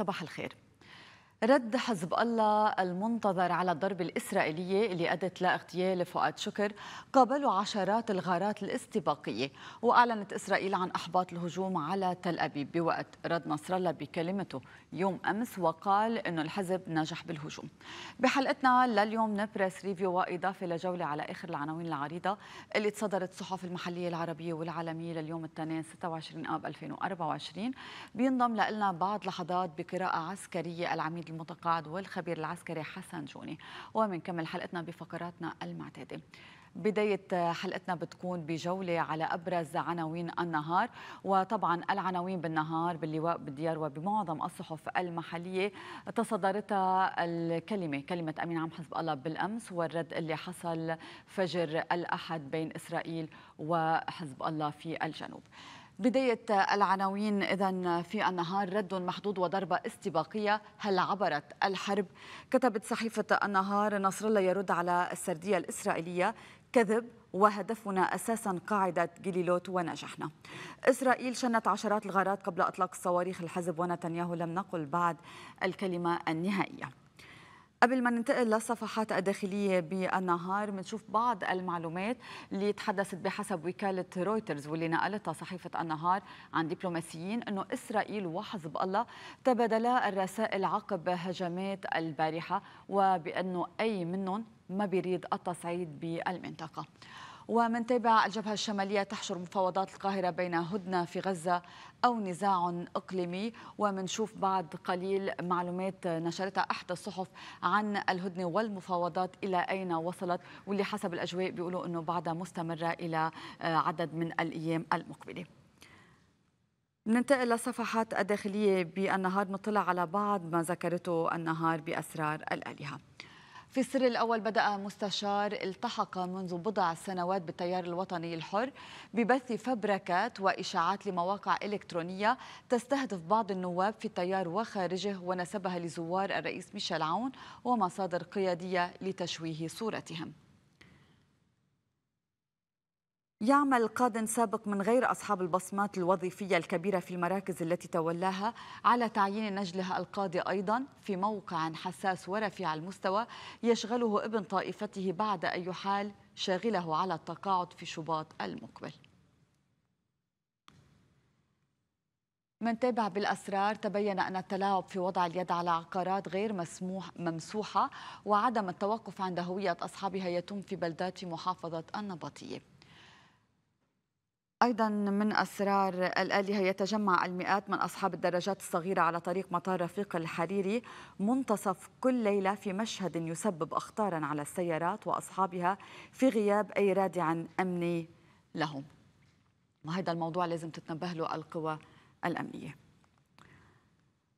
صباح الخير رد حزب الله المنتظر على الضربة الإسرائيلية اللي أدت لاغتيال فؤاد شكر قابلوا عشرات الغارات الاستباقية وأعلنت إسرائيل عن إحباط الهجوم على تل أبيب بوقت رد نصر الله بكلمته يوم أمس وقال أنه الحزب نجح بالهجوم بحلقتنا لليوم نبرس ريفيو وإضافة لجولة على آخر العناوين العريضة اللي تصدرت الصحف المحلية العربية والعالمية لليوم الثاني 26 آب 2024 بينضم لنا بعد لحظات بقراءة عسكرية العميد المتقاعد والخبير العسكري حسن جوني كمل حلقتنا بفقراتنا المعتاده بداية حلقتنا بتكون بجولة على أبرز عناوين النهار وطبعا العناوين بالنهار باللواء بالديار وبمعظم الصحف المحلية تصدرتها الكلمة كلمة أمين عام حزب الله بالأمس والرد اللي حصل فجر الأحد بين إسرائيل وحزب الله في الجنوب بداية العناوين إذا في النهار رد محدود وضربة استباقية هل عبرت الحرب؟ كتبت صحيفة النهار نصر الله يرد على السردية الإسرائيلية كذب وهدفنا أساسا قاعدة جليلوت ونجحنا إسرائيل شنت عشرات الغارات قبل أطلاق الصواريخ الحزب ونتنياهو لم نقل بعد الكلمة النهائية قبل ما ننتقل للصفحات الداخلية بالنهار منشوف بعض المعلومات اللي تحدثت بحسب وكالة رويترز واللي نقلتها صحيفة النهار عن دبلوماسيين أنه إسرائيل وحزب الله تبادلا الرسائل عقب هجمات البارحة وبأنه أي منهم ما بيريد التصعيد بالمنطقة ومن تابع الجبهة الشمالية تحشر مفاوضات القاهرة بين هدنة في غزة أو نزاع إقليمي ومنشوف بعد قليل معلومات نشرتها أحدى الصحف عن الهدنة والمفاوضات إلى أين وصلت واللي حسب الأجواء بيقولوا أنه بعدها مستمرة إلى آه، عدد من الأيام المقبلة ننتقل للصفحات الداخلية بالنهار نطلع على بعض ما ذكرته النهار بأسرار الآلهة في السر الأول بدأ مستشار التحق منذ بضع سنوات بالتيار الوطني الحر ببث فبركات وإشاعات لمواقع إلكترونية تستهدف بعض النواب في التيار وخارجه ونسبها لزوار الرئيس ميشيل عون ومصادر قيادية لتشويه صورتهم يعمل قاد سابق من غير أصحاب البصمات الوظيفية الكبيرة في المراكز التي تولاها على تعيين نجلها القاضي أيضا في موقع حساس ورفيع المستوى يشغله ابن طائفته بعد أن يحال شاغله على التقاعد في شباط المقبل من تابع بالأسرار تبين أن التلاعب في وضع اليد على عقارات غير مسموح ممسوحة وعدم التوقف عند هوية أصحابها يتم في بلدات محافظة النبطية أيضا من أسرار الآلهة يتجمع المئات من أصحاب الدراجات الصغيرة على طريق مطار رفيق الحريري منتصف كل ليلة في مشهد يسبب أخطارا على السيارات وأصحابها في غياب أي رادع أمني لهم وهذا الموضوع لازم تتنبه له القوى الأمنية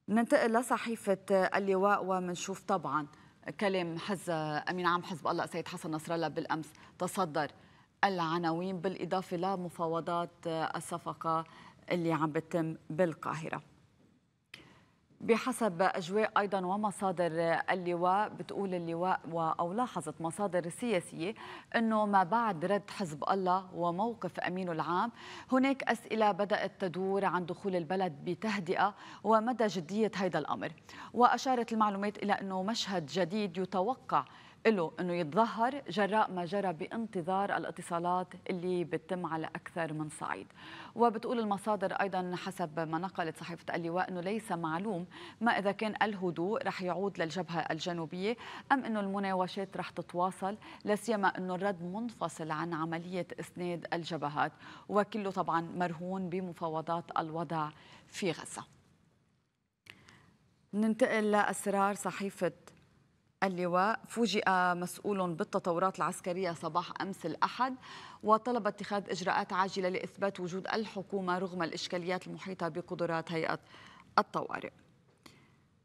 ننتقل لصحيفة اللواء ومنشوف طبعا كلام حز أمين عام حزب الله سيد حسن نصر الله بالأمس تصدر العناوين بالإضافة لمفاوضات الصفقة اللي عم بتم بالقاهرة بحسب أجواء أيضا ومصادر اللواء بتقول اللواء أو لاحظت مصادر سياسية أنه ما بعد رد حزب الله وموقف أمينه العام هناك أسئلة بدأت تدور عن دخول البلد بتهدئة ومدى جدية هذا الأمر وأشارت المعلومات إلى أنه مشهد جديد يتوقع له انه يتظاهر جراء ما جرى بانتظار الاتصالات اللي بتتم على اكثر من صعيد وبتقول المصادر ايضا حسب ما نقلت صحيفه اللواء انه ليس معلوم ما اذا كان الهدوء رح يعود للجبهه الجنوبيه ام انه المناوشات رح تتواصل لا سيما انه الرد منفصل عن عمليه اسناد الجبهات وكله طبعا مرهون بمفاوضات الوضع في غزه ننتقل لاسرار صحيفه اللواء فوجئ مسؤول بالتطورات العسكرية صباح أمس الأحد وطلب اتخاذ إجراءات عاجلة لإثبات وجود الحكومة رغم الإشكاليات المحيطة بقدرات هيئة الطوارئ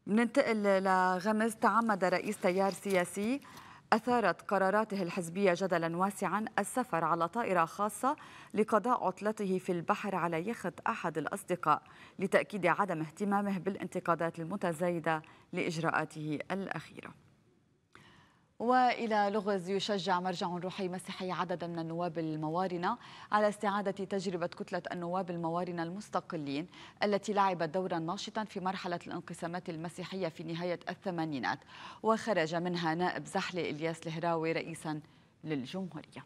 ننتقل لغمز تعمد رئيس تيار سياسي أثارت قراراته الحزبية جدلا واسعا السفر على طائرة خاصة لقضاء عطلته في البحر على يخت أحد الأصدقاء لتأكيد عدم اهتمامه بالانتقادات المتزايدة لإجراءاته الأخيرة وإلى لغز يشجع مرجع روحي مسيحي عددا من النواب الموارنة على استعادة تجربة كتلة النواب الموارنة المستقلين التي لعبت دورا ناشطا في مرحلة الانقسامات المسيحية في نهاية الثمانينات وخرج منها نائب زحلة إلياس الهراوي رئيسا للجمهورية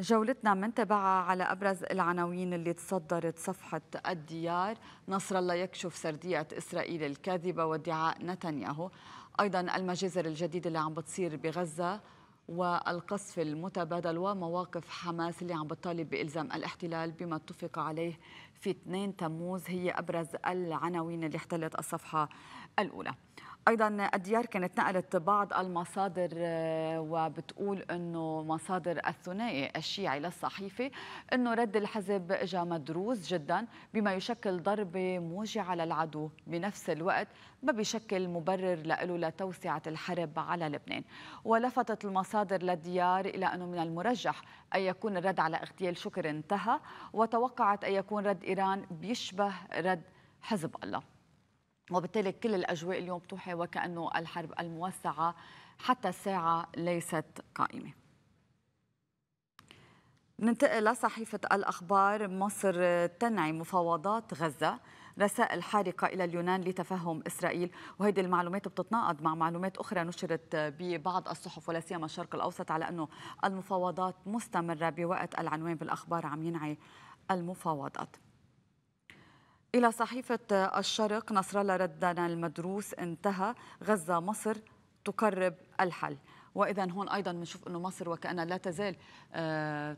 جولتنا منتبعة على أبرز العناوين اللي تصدرت صفحة الديار نصر الله يكشف سردية إسرائيل الكاذبة وادعاء نتنياهو أيضا المجازر الجديدة اللي عم بتصير بغزة والقصف المتبادل ومواقف حماس اللي عم بتطالب بإلزام الاحتلال بما اتفق عليه في 2 تموز هي أبرز العناوين اللي احتلت الصفحة الأولى ايضا الديار كانت نقلت بعض المصادر آه، وبتقول انه مصادر الثنائي الشيعي للصحيفه انه رد الحزب اجى مدروس جدا بما يشكل ضربه موجعه للعدو بنفس الوقت ما بيشكل مبرر له لتوسعه الحرب على لبنان ولفتت المصادر للديار الى انه من المرجح ان يكون الرد على اغتيال شكر انتهى وتوقعت ان يكون رد ايران بيشبه رد حزب الله وبالتالي كل الأجواء اليوم بتوحي وكأنه الحرب الموسعة حتى الساعة ليست قائمة ننتقل لصحيفة الأخبار مصر تنعي مفاوضات غزة رسائل حارقة إلى اليونان لتفهم إسرائيل وهذه المعلومات بتتناقض مع معلومات أخرى نشرت ببعض الصحف ولا سيما الشرق الأوسط على أنه المفاوضات مستمرة بوقت العنوان بالأخبار عم ينعي المفاوضات إلى صحيفة الشرق نصر الله ردنا المدروس انتهى غزة مصر تقرب الحل وإذا هون أيضا بنشوف أنه مصر وكأنها لا تزال آه،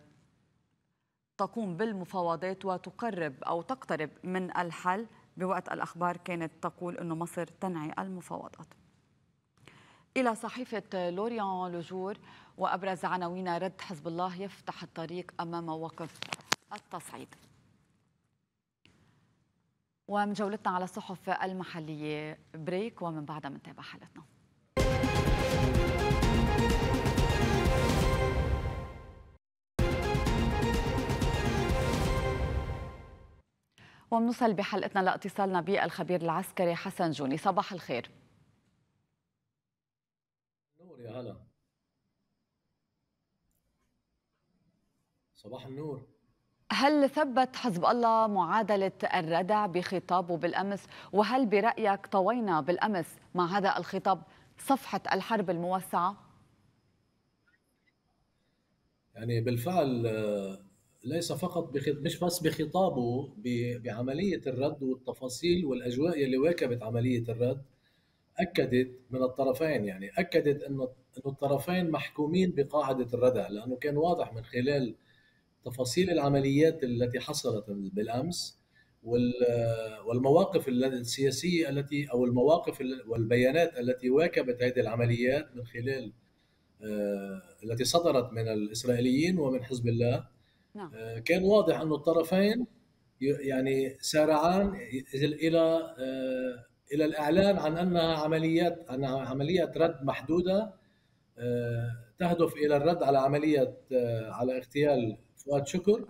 تقوم بالمفاوضات وتقرب أو تقترب من الحل بوقت الأخبار كانت تقول أنه مصر تنعي المفاوضات إلى صحيفة لوريان لوجور وأبرز عناوين رد حزب الله يفتح الطريق أمام وقف التصعيد ومن جولتنا على الصحف المحلية بريك ومن بعدها منتابع حالتنا ومنوصل بحلقتنا لاتصالنا بالخبير العسكري حسن جوني صباح الخير نور يا هلا صباح النور هل ثبت حزب الله معادلة الردع بخطابه بالأمس وهل برأيك طوينا بالأمس مع هذا الخطاب صفحة الحرب الموسعة؟ يعني بالفعل آه، ليس فقط بخط... مش بس بخطابه ب... بعملية الرد والتفاصيل والأجواء اللي واكبت عملية الرد أكدت من الطرفين يعني أكدت أنه الطرفين محكومين بقاعدة الردع لأنه كان واضح من خلال تفاصيل العمليات التي حصلت بالامس والمواقف السياسيه التي او المواقف والبيانات التي واكبت هذه العمليات من خلال آه، التي صدرت من الاسرائيليين ومن حزب الله نعم. آه، كان واضح أن الطرفين يعني سارعان الى آه، الى الاعلان عن انها عمليات عن عمليه رد محدوده تهدف الى الرد على عمليه على اغتيال فؤاد شكر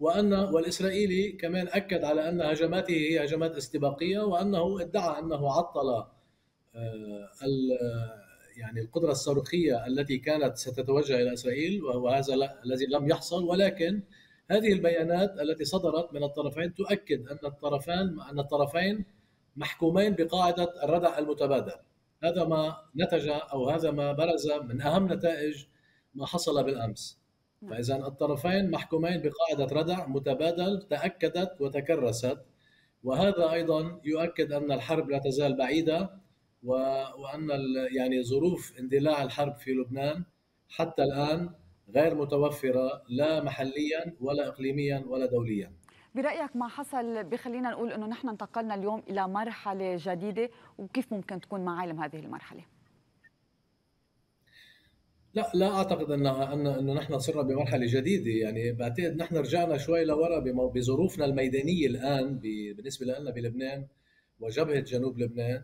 وان والاسرائيلي كمان اكد على ان هجماته هي هجمات استباقيه وانه ادعى انه عطل آه، آه، يعني القدره الصاروخيه التي كانت ستتوجه الى اسرائيل وهذا الذي لم يحصل ولكن هذه البيانات التي صدرت من الطرفين تؤكد ان الطرفان ان الطرفين محكومين بقاعده الردع المتبادل هذا ما نتج او هذا ما برز من اهم نتائج ما حصل بالامس نعم. فإذا الطرفين محكومين بقاعدة ردع متبادل تأكدت وتكرست وهذا أيضا يؤكد أن الحرب لا تزال بعيدة وأن يعني ظروف اندلاع الحرب في لبنان حتى الآن غير متوفرة لا محليا ولا إقليميا ولا دوليا برايك ما حصل بخلينا نقول انه نحن انتقلنا اليوم الى مرحله جديده وكيف ممكن تكون معالم هذه المرحله لا لا اعتقد ان ان انه نحن صرنا بمرحله جديده يعني بعتقد نحن رجعنا شوي لورا بظروفنا الميدانيه الان بالنسبه لنا بلبنان وجبهه جنوب لبنان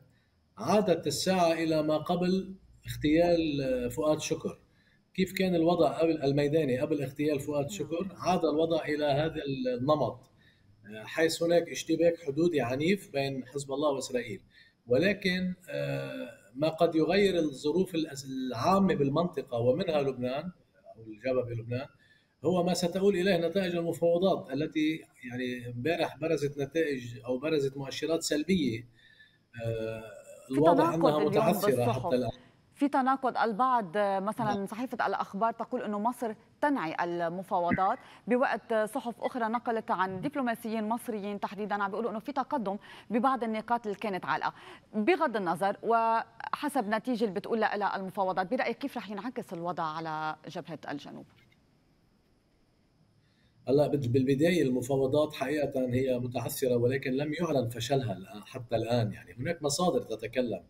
عادت الساعه الى ما قبل اغتيال آه، فؤاد شكر كيف كان الوضع قبل الميداني قبل اغتيال فؤاد نعم. شكر عاد الوضع الى هذا النمط آه، حيث هناك اشتباك حدودي عنيف بين حزب الله واسرائيل ولكن آه، ما قد يغير الظروف العامة بالمنطقة ومنها لبنان أو الجبهة بلبنان هو ما ستؤول إليه نتائج المفاوضات التي يعني امبارح برزت نتائج أو برزت مؤشرات سلبية آه، الواضح أنها متعثرة حتى الآن في تناقض البعض مثلا نعم. صحيفة الأخبار تقول انه مصر تنعي المفاوضات بوقت صحف أخرى نقلت عن دبلوماسيين مصريين تحديدا عم بيقولوا أنه في تقدم ببعض النقاط اللي كانت عالقة بغض النظر وحسب نتيجة اللي بتقول لها المفاوضات برأيك كيف رح ينعكس الوضع على جبهة الجنوب؟ هلا بالبدايه المفاوضات حقيقه هي متعثره ولكن لم يعلن فشلها حتى الان يعني هناك مصادر تتكلم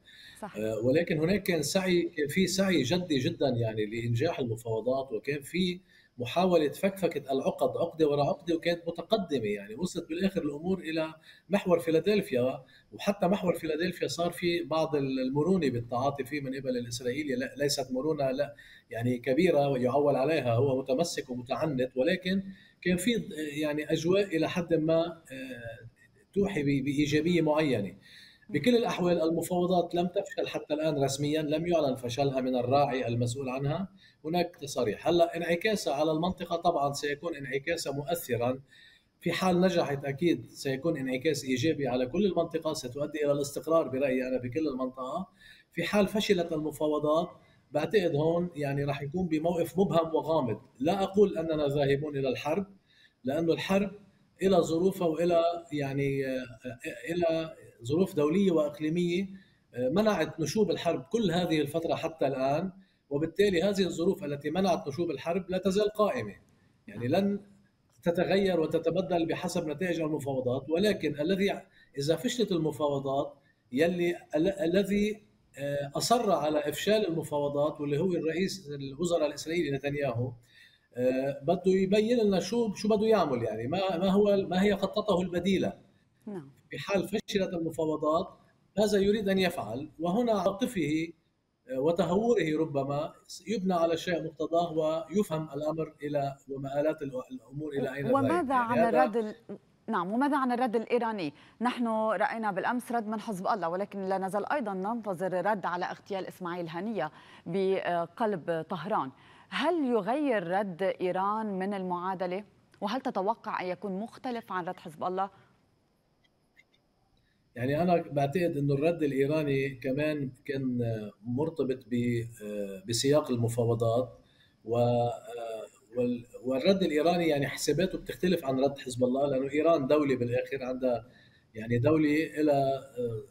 صح. آه، ولكن هناك كان سعي كان في سعي جدي جدا يعني لانجاح المفاوضات وكان في محاوله فكفكه العقد عقده وراء عقده وكانت متقدمه يعني وصلت بالاخر الامور الى محور فيلادلفيا وحتى محور فيلادلفيا صار في بعض المرونه بالتعاطي فيه من قبل الاسرائيلي لا ليست مرونه لا يعني كبيره يعول عليها هو متمسك ومتعنت ولكن كان في يعني اجواء الى حد ما آه، توحي بايجابيه معينه بكل الاحوال المفاوضات لم تفشل حتى الان رسميا لم يعلن فشلها من الراعي المسؤول عنها هناك تصاريح هلا انعكاسها على المنطقه طبعا سيكون انعكاسها مؤثرا في حال نجحت اكيد سيكون انعكاس ايجابي على كل المنطقه ستؤدي الى الاستقرار برايي انا بكل المنطقه في حال فشلت المفاوضات بعتقد هون يعني راح يكون بموقف مبهم وغامض لا أقول أننا ذاهبون إلى الحرب لانه الحرب إلى ظروفها وإلى يعني آه، إلى ظروف دولية وإقليمية آه، منعت نشوب الحرب كل هذه الفترة حتى الآن وبالتالي هذه الظروف التي منعت نشوب الحرب لا تزال قائمة يعني لن تتغير وتتبدل بحسب نتائج المفاوضات ولكن الذي إذا فشلت المفاوضات يلي الذي آه، اصر على افشال المفاوضات واللي هو الرئيس الوزراء الاسرائيلي نتنياهو آه، بده يبين لنا شو شو بده يعمل يعني ما ما هو ما هي خطته البديله نعم في حال فشلت المفاوضات ماذا يريد ان يفعل وهنا عاطفه آه، وتهوره ربما يبنى على شيء مقتضاه ويفهم الامر الى ومآلات الامور الى اين وماذا يعني عن الرد نعم وماذا عن الرد الإيراني؟ نحن رأينا بالأمس رد من حزب الله ولكن لا نزال أيضا ننتظر رد على اغتيال إسماعيل هنية بقلب طهران هل يغير رد إيران من المعادلة؟ وهل تتوقع أن يكون مختلف عن رد حزب الله؟ يعني أنا بعتقد أنه الرد الإيراني كمان كان مرتبط بسياق المفاوضات و والرد الايراني يعني حساباته بتختلف عن رد حزب الله لانه ايران دوله بالاخر عندها يعني دوله الى آه،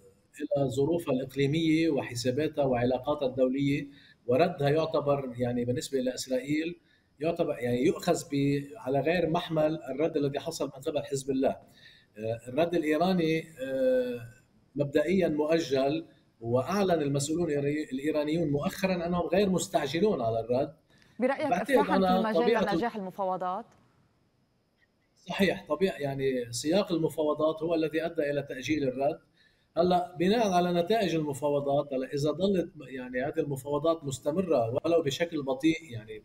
الى ظروفها الاقليميه وحساباتها وعلاقاتها الدوليه وردها يعتبر يعني بالنسبه لاسرائيل يعتبر يعني يؤخذ على غير محمل الرد الذي حصل من قبل حزب الله آه، الرد الايراني آه، مبدئيا مؤجل واعلن المسؤولون الايرانيون مؤخرا انهم غير مستعجلون على الرد برايك افتحت في مجال نجاح المفاوضات صحيح طبيعي يعني سياق المفاوضات هو الذي ادى الى تاجيل الرد هلا بناء على نتائج المفاوضات هلا اذا ظلت يعني هذه المفاوضات مستمره ولو بشكل بطيء يعني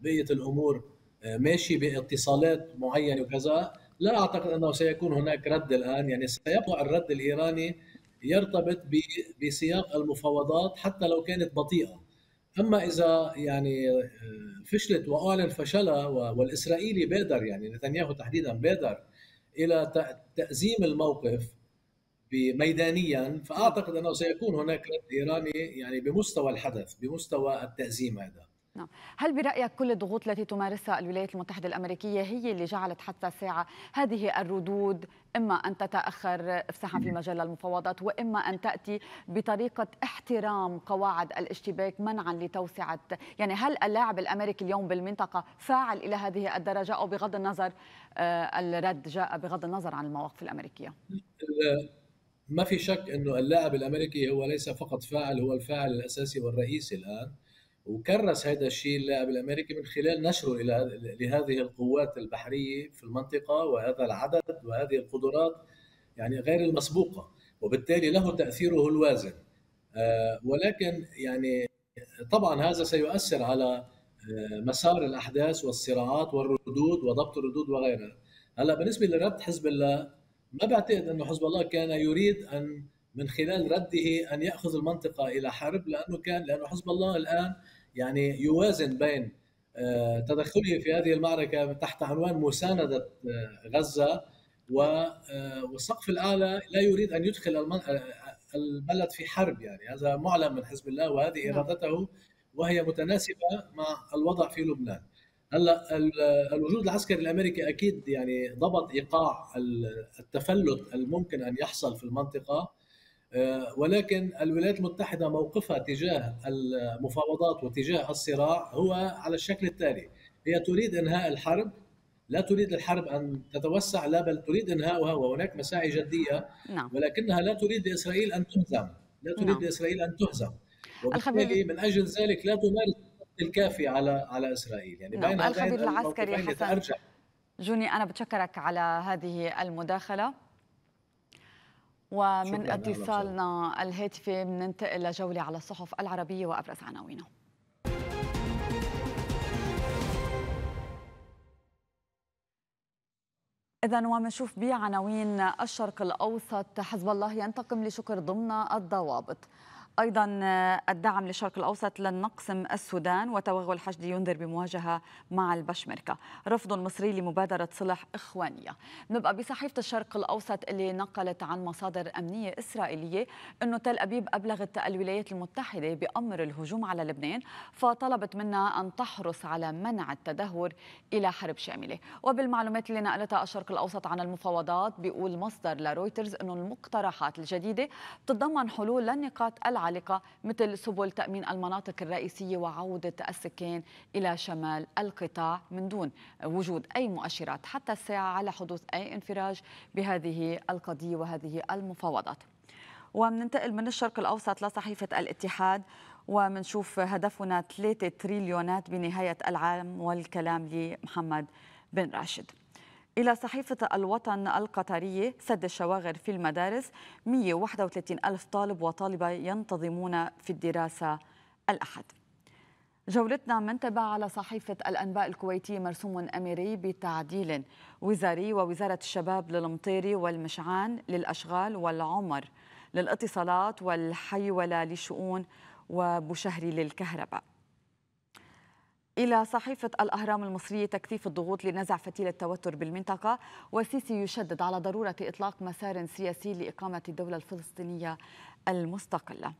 بقيه الامور آه، ماشي باتصالات معينه وكذا لا اعتقد انه سيكون هناك رد الان يعني سيبقى الرد الايراني يرتبط بسياق المفاوضات حتى لو كانت بطيئه اما اذا يعني آه، فشلت واعلن فشلها والاسرائيلي بادر يعني نتنياهو تحديدا بادر الى تازيم الموقف ميدانيا فاعتقد انه سيكون هناك رد ايراني يعني بمستوى الحدث بمستوى التازيم هذا نعم هل برأيك كل الضغوط التي تمارسها الولايات المتحدة الأمريكية هي اللي جعلت حتى الساعة هذه الردود إما أن تتأخر افسحا في مجال المفاوضات وإما أن تأتي بطريقة احترام قواعد الاشتباك منعا لتوسعة يعني هل اللاعب الأمريكي اليوم بالمنطقة فاعل إلى هذه الدرجة أو بغض النظر آه، الرد جاء بغض النظر عن المواقف الأمريكية ما في شك أنه اللاعب الأمريكي هو ليس فقط فاعل هو الفاعل الأساسي والرئيسي الآن وكرس هذا الشيء اللاعب الامريكي من خلال نشره الى لهذه القوات البحريه في المنطقه وهذا العدد وهذه القدرات يعني غير المسبوقه وبالتالي له تاثيره الوازن آه، ولكن يعني طبعا هذا سيؤثر على آه، مسار الاحداث والصراعات والردود وضبط الردود وغيرها هلا بالنسبه لرد حزب الله ما بعتقد انه حزب الله كان يريد ان من خلال رده ان ياخذ المنطقه الى حرب لانه كان لانه حزب الله الان يعني يوازن بين آه، تدخله في هذه المعركة تحت عنوان مساندة آه، غزة والسقف آه، الأعلى لا يريد أن يدخل البلد في حرب يعني هذا معلن من حزب الله وهذه نعم. إرادته وهي متناسبة مع الوضع في لبنان هلا الوجود العسكري الامريكي اكيد يعني ضبط ايقاع التفلت الممكن ان يحصل في المنطقه آه، ولكن الولايات المتحدة موقفها تجاه المفاوضات وتجاه الصراع هو على الشكل التالي هي تريد إنهاء الحرب لا تريد الحرب أن تتوسع لا بل تريد إنهاؤها وهناك مساعي جدية نعم. ولكنها لا تريد لإسرائيل أن تهزم لا تريد نعم. لإسرائيل أن تهزم وبالتالي من أجل ذلك لا تمارس الكافي على على اسرائيل يعني نعم، بين الخبير العسكري حسن جوني انا بتشكرك على هذه المداخله ومن اتصالنا الهاتفي بننتقل لجولة على الصحف العربية وأبرز عناوينها إذا ومنشوف بعناوين الشرق الأوسط حزب الله ينتقم لشكر ضمن الضوابط أيضا آه، الدعم للشرق الأوسط لن نقسم السودان وتوغل الحشدي ينذر بمواجهة مع البشمركة رفض مصري لمبادرة صلح إخوانية نبقى بصحيفة الشرق الأوسط اللي نقلت عن مصادر أمنية إسرائيلية أنه تل أبيب أبلغت الولايات المتحدة بأمر الهجوم على لبنان فطلبت منها أن تحرص على منع التدهور إلى حرب شاملة وبالمعلومات اللي نقلتها الشرق الأوسط عن المفاوضات بيقول مصدر لرويترز أنه المقترحات الجديدة بتتضمن حلول للنقاط العديدة متعلقة مثل سبل تأمين المناطق الرئيسية وعودة السكان إلى شمال القطاع من دون وجود أي مؤشرات حتى الساعة على حدوث أي انفراج بهذه القضية وهذه المفاوضات ومننتقل من الشرق الأوسط لصحيفة الاتحاد ومنشوف هدفنا 3 تريليونات بنهاية العام والكلام لمحمد بن راشد إلى صحيفة الوطن القطرية سد الشواغر في المدارس 131 ألف طالب وطالبة ينتظمون في الدراسة الأحد جولتنا من تبع على صحيفة الأنباء الكويتية مرسوم أميري بتعديل وزاري ووزارة الشباب للمطيري والمشعان للأشغال والعمر للاتصالات والحيولة للشؤون وبوشهري للكهرباء إلى صحيفة الأهرام المصرية تكثيف الضغوط لنزع فتيل التوتر بالمنطقة والسيسي يشدد على ضرورة إطلاق مسار سياسي لإقامة الدولة الفلسطينية المستقلة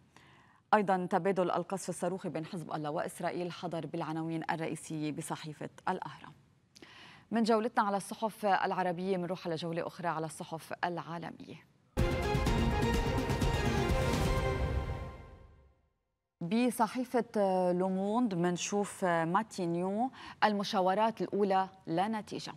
أيضا تبادل القصف الصاروخي بين حزب الله وإسرائيل حضر بالعناوين الرئيسية بصحيفة الأهرام من جولتنا على الصحف العربية روح على جولة أخرى على الصحف العالمية بصحيفة لوموند آه، منشوف آه، ماتينيو المشاورات الأولى لا نتيجة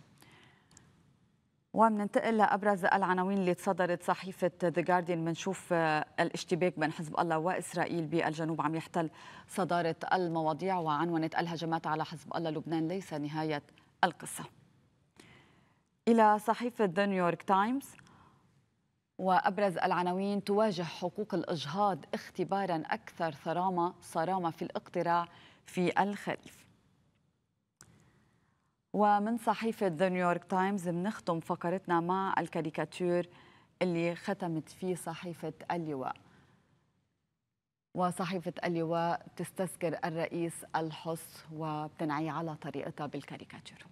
ومننتقل لأبرز العناوين اللي تصدرت صحيفة ذا جارديان منشوف آه، الاشتباك بين حزب الله وإسرائيل بالجنوب عم يحتل صدارة المواضيع وعنونت الهجمات على حزب الله لبنان ليس نهاية القصة إلى صحيفة ذا نيويورك تايمز وأبرز العناوين تواجه حقوق الإجهاض اختبارا أكثر ثرامة صرامة في الاقتراع في الخريف ومن صحيفة ذا نيويورك تايمز بنختم فقرتنا مع الكاريكاتير اللي ختمت فيه صحيفة اللواء وصحيفة اللواء تستذكر الرئيس الحص وبتنعي على طريقتها بالكاريكاتير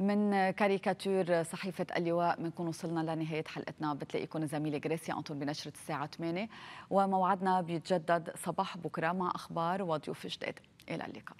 من كاريكاتير صحيفة اللواء بنكون وصلنا لنهاية حلقتنا بتلاقيكم زميلة غريسيا أنتون بنشرة الساعة 8 وموعدنا بيتجدد صباح بكرة مع أخبار وضيوف جديد إلى اللقاء